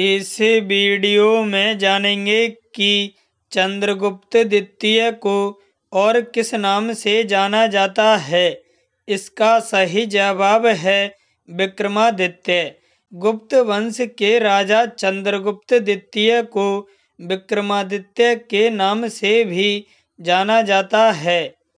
इस वीडियो में जानेंगे कि चंद्रगुप्त द्वितीय को और किस नाम से जाना जाता है इसका सही जवाब है विक्रमादित्य गुप्त वंश के राजा चंद्रगुप्त द्वितीय को विक्रमादित्य के नाम से भी जाना जाता है